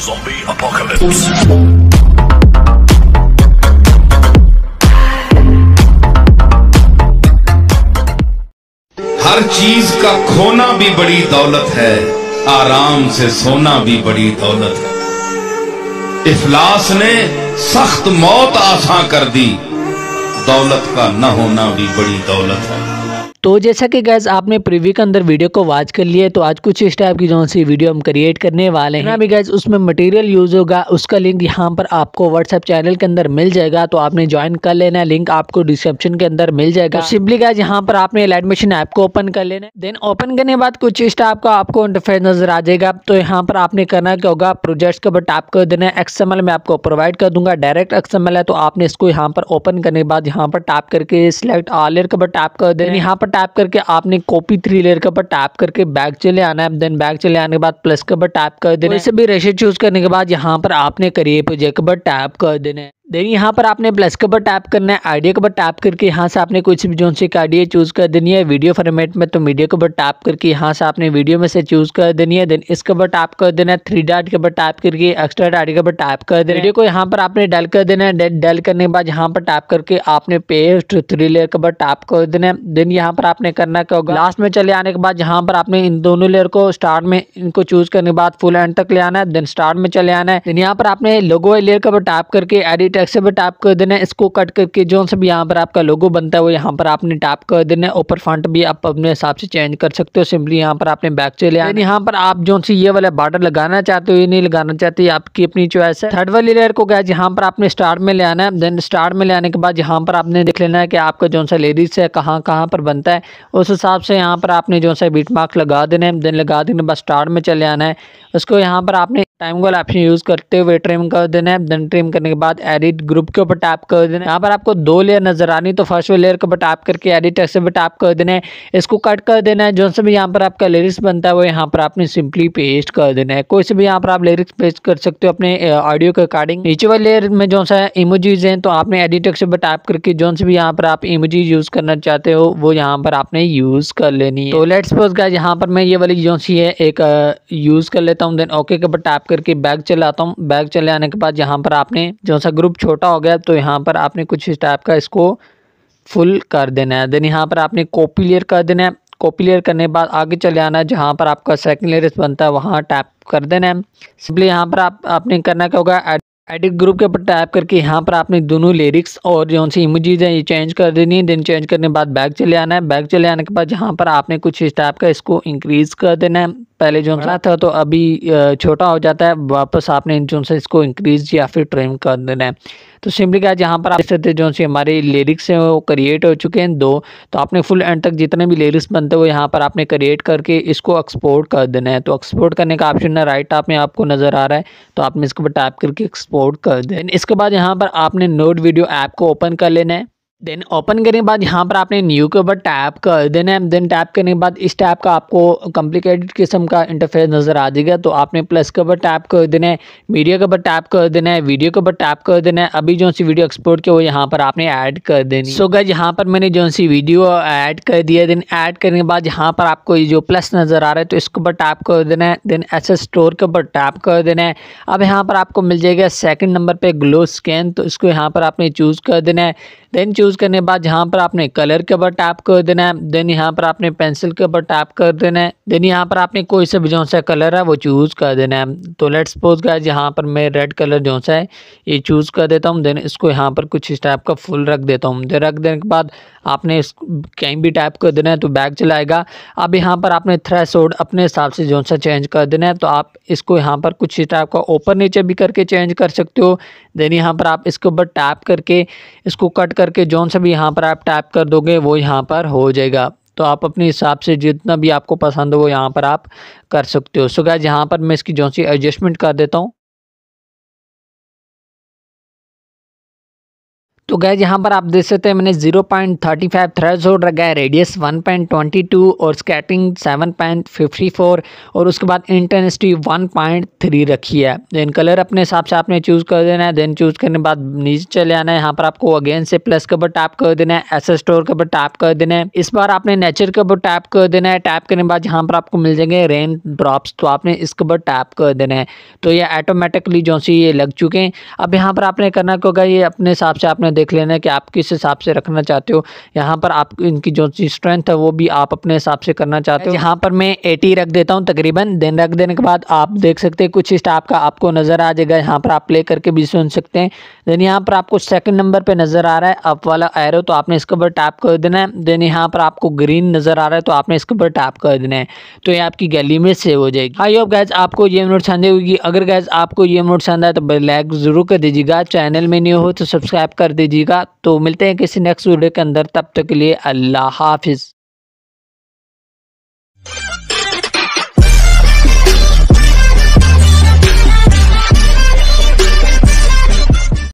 Zombie Apocalypse. हर चीज का खोना भी बड़ी दौलत है आराम से सोना भी बड़ी दौलत है इफलास ने सख्त मौत आसान कर दी दौलत का न होना भी बड़ी दौलत है तो जैसा कि गैस आपने प्रीव्यू के अंदर वीडियो को वॉच कर लिया तो आज कुछ इस टाइप की जो सी वीडियो हम क्रिएट करने वाले हैं अभी गैस उसमें मटेरियल यूज़ होगा उसका लिंक यहाँ पर आपको व्हाट्सएप चैनल के अंदर मिल जाएगा तो आपने ज्वाइन कर लेना लिंक आपको डिस्क्रिप्शन के अंदर मिल जाएगा सिंपली गैस यहाँ पर आपने लाइट मशीन ऐप को ओपन कर लेना है देन ओपन करने बाद कुछ इस टाइप का आपको इंटरफेस नजर आ जाएगा तो यहाँ पर आपने करना क्या होगा प्रोजेक्ट का बट कर देना एक्सएमएल मैं आपको प्रोवाइड कर दूंगा डायरेक्ट एक्सएमएल है तो आपने इसको यहाँ पर ओपन करने के बाद यहाँ पर टाइप करके सिलेक्ट ऑलर का बट टाइप कर देना यहाँ पर टैप करके आपने कॉपी थ्री लेयर के ऊपर टैप करके बैग चले आना है देन बैग चले आने के बाद प्लस के ऊपर टैप कर देना है भी रेशे चूज करने के बाद यहाँ पर आपने करिए प्रोजेक्ट के ऊपर टैप कर देना है देन यहाँ पर आपने प्लस के ऊपर टैप करना है आइडिया के ऊपर टैप करके यहाँ से आपने कुछ भी जो सी आइडिया चूज़ कर देनी है वीडियो फॉर्मेट में तो मीडिया के ऊपर टैप करके यहाँ से आपने वीडियो में से चूज़ कर देनी है देन इसके ऊपर टैप कर देना है थ्री डाट के ऊपर टैप करके एक्स्ट्रा डाट के ऊपर टैप कर देना वीडियो को यहाँ पर आपने डल कर देना है डल करने के बाद यहाँ पर टैप करके आपने पेस्ट थ्री लेयर के ऊपर टैप कर देना है देन यहाँ पर आपने करना क्या होगा लास्ट में चले आने के बाद यहाँ पर आपने इन दोनों लेयर को स्टार्ट में इनको चूज़ करने के बाद फुल एंड तक ले आना है देन स्टार्ट में चले आना है देन यहाँ पर आपने लोगो लेयर के ऊपर टैप करके एडिट टेक्स्ट पर टाप कर देना है इसको कट करके जो सब यहाँ पर आपका लोगो बनता है वो यहाँ पर आपने टाप कर देना है ऊपर फ्रंट भी आप अपने हिसाब से चेंज कर सकते हो सिंपली यहाँ पर आपने बैक चले आना यहाँ पर आप जो ये वाला बॉर्डर लगाना चाहते हो ये नहीं लगाना चाहते आपकी अपनी चॉइस है थर्ड वाली लेयर को गया यहाँ पर आपने स्टार्ट में ले आना है देन स्टार्ट में ले आने के बाद यहाँ पर आपने देख लेना है कि आपका जो सा लेडीज है कहाँ कहाँ पर बनता है उस हिसाब से यहाँ पर आपने जो सा बीट मार्क लगा देना है देन लगा देने के बाद स्टार में चले आना है उसको यहाँ पर आपने टाइम कॉल ऑप्शन यूज़ करते हुए ट्रिम कर देना है देन ट्रिम करने के बाद एडिट ग्रुप के ऊपर टैप कर देना है यहाँ पर आपको दो लेयर नजर आनी तो फर्स्ट लेयर के ऊपर टैप करके एडिट एक्से पर टैप कर देना है इसको कट कर देना है जो से भी यहाँ पर आपका लिरिक्स बनता है वो यहाँ पर आपने सिंपली पेस्ट कर देना है कोई से भी यहाँ पर आप लिरिक्स पेस्ट कर सकते हो अपने ऑडियो के अकॉर्डिंग नीचे वाले लेयर में जो सा इमोजीज हैं तो आपने एडिट एक्से पर टैप करके जो से भी यहाँ पर आप इमोजीज यूज़ करना चाहते हो वो यहाँ पर आपने यूज़ कर लेनी है तो लेट्स सपोज गाइस यहाँ पर मैं ये वाली जो सी है एक यूज़ कर लेता हूँ देन ओके के ऊपर टैप करके बैग चले आता हूँ बैग चले आने के बाद यहाँ पर आपने जो सा ग्रुप छोटा हो गया तो यहाँ पर आपने कुछ इस टाइप का इसको फुल कर देना है देन यहाँ पर आपने कॉपी लेयर कर देना है कॉपी लेयर करने के बाद आगे चले आना है जहाँ पर आपका सेकंड लेयर बनता है वहाँ टैप कर देना है सिंपली यहाँ पर आप आपने करना क्या होगा एडिट ग्रुप के ऊपर टैप करके यहाँ पर आपने दोनों लिरिक्स और जो सी इमोजीज हैं ये चेंज कर देनी है देन चेंज करने के बाद बैग चले आना है बैग चले आने के बाद यहाँ पर आपने कुछ इस टाइप का इसको इंक्रीज़ कर देना है पहले जो था तो अभी छोटा हो जाता है वापस आपने जो से इसको इंक्रीज या फिर ट्रिम कर देना है तो सिंपली क्या जहाँ पर आप देख सकते जो से हमारे लिरिक्स हैं वो क्रिएट हो चुके हैं दो तो आपने फुल एंड तक जितने भी लिरिक्स बनते वो यहाँ पर आपने क्रिएट करके इसको एक्सपोर्ट कर देना है तो एक्सपोर्ट करने का ऑप्शन ना राइट आप में आपको नज़र आ रहा है तो आपने इसके ऊपर टाइप करके एक्सपोर्ट कर देना इसके बाद यहाँ पर आपने नोट वीडियो ऐप को ओपन कर लेना है देन ओपन करने के बाद यहाँ पर आपने न्यू के ऊपर टैप कर देना है देन टैप करने के बाद इस टैप का आपको कॉम्प्लिकेटेड किस्म का इंटरफेस नज़र आ जाएगा तो आपने प्लस के ऊपर टैप कर देना है मीडिया के ऊपर टैप कर देना है वीडियो के ऊपर टैप कर देना है अभी जो सी वीडियो एक्सपोर्ट किया वो यहाँ पर आपने ऐड कर देनी सो गज यहाँ पर मैंने जो सी वीडियो ऐड कर दिया देन ऐड करने के बाद यहाँ पर आपको जो प्लस नज़र आ रहा है तो इसके ऊपर टैप कर देना है देन एस स्टोर के ऊपर टैप कर देना है अब यहाँ पर आपको मिल जाएगा सेकेंड नंबर पर ग्लो स्कैन तो इसको यहाँ पर आपने चूज़ कर देना है देन चूज़ चूज़ करने के बाद यहाँ पर आपने कलर के ऊपर टैप कर देना है देन यहाँ पर आपने पेंसिल के ऊपर टैप कर देना है देन यहाँ पर आपने कोई सा भी जो सा कलर है वो चूज़ कर देना है तो लेट सपोज गाइज यहाँ पर मैं रेड कलर जो सा है ये चूज़ कर देता हूँ देन इसको यहाँ पर कुछ इस टाइप का फुल रख देता हूँ देन रख देने के बाद आपने इस कहीं भी टाइप कर देना है तो बैग चलाएगा अब यहाँ पर आपने थ्रेस अपने हिसाब से जो सा चेंज कर देना है तो आप इसको यहाँ पर कुछ इस टाइप का ओपन नीचे भी करके चेंज कर सकते हो देन यहाँ पर आप इसके ऊपर टैप करके इसको कट करके जो जौन सा भी यहाँ पर आप टाइप कर दोगे वो यहाँ पर हो जाएगा तो आप अपने हिसाब से जितना भी आपको पसंद हो वो यहाँ पर आप कर सकते हो सो गैज यहाँ पर मैं इसकी जौन सी एडजस्टमेंट कर देता हूँ तो गैज यहाँ पर आप देख सकते हैं मैंने 0.35 point thirty five threshold रखा है रेडियस 1.22 और स्कैटिंग 7.54 और उसके बाद इंटेंसिटी 1.3 रखी है देन कलर अपने हिसाब से आपने चूज़ कर देना है देन चूज़ करने के बाद नीचे चले आना है यहाँ पर आपको अगेन से प्लस के ऊपर टैप कर देना है एस स्टोर के ऊपर टैप कर देना है इस बार आपने नेचर के ऊपर टैप कर देना है टैप करने के बाद यहाँ पर आपको मिल जाएंगे रेन ड्रॉप्स तो आपने इसके ऊपर टैप कर देना है तो ये ऑटोमेटिकली जो सी ये लग चुके हैं अब यहाँ पर आपने करना होगा ये अपने हिसाब से आपने देख लेना है कि आप किस हिसाब से रखना चाहते हो यहाँ पर आप इनकी जो स्ट्रेंथ है वो भी आप अपने हिसाब से करना चाहते हो यहाँ पर मैं एटी रख देता हूँ तकरीबन देन रख देने के बाद आप देख सकते हैं कुछ स्टाफ का आपको नज़र आ जाएगा यहाँ पर आप प्ले करके भी सुन सकते हैं देन यहाँ पर आपको सेकंड नंबर पर नज़र आ रहा है अप वाला एरो तो आपने इसके ऊपर टैप कर देना है देन यहाँ पर आपको ग्रीन नज़र आ रहा है तो आपने इसके ऊपर टैप कर देना है तो ये आपकी गैली में सेव हो जाएगी आई होप गैज आपको ये नोट पसंद होगी अगर गैज आपको ये नोट पसंद है तो लाइक ज़रूर कर दीजिएगा चैनल में नहीं हो तो सब्सक्राइब कर दीजिए दीजिएगा तो मिलते हैं किसी नेक्स्ट वीडियो के अंदर तब तक के लिए अल्लाह हाफिज़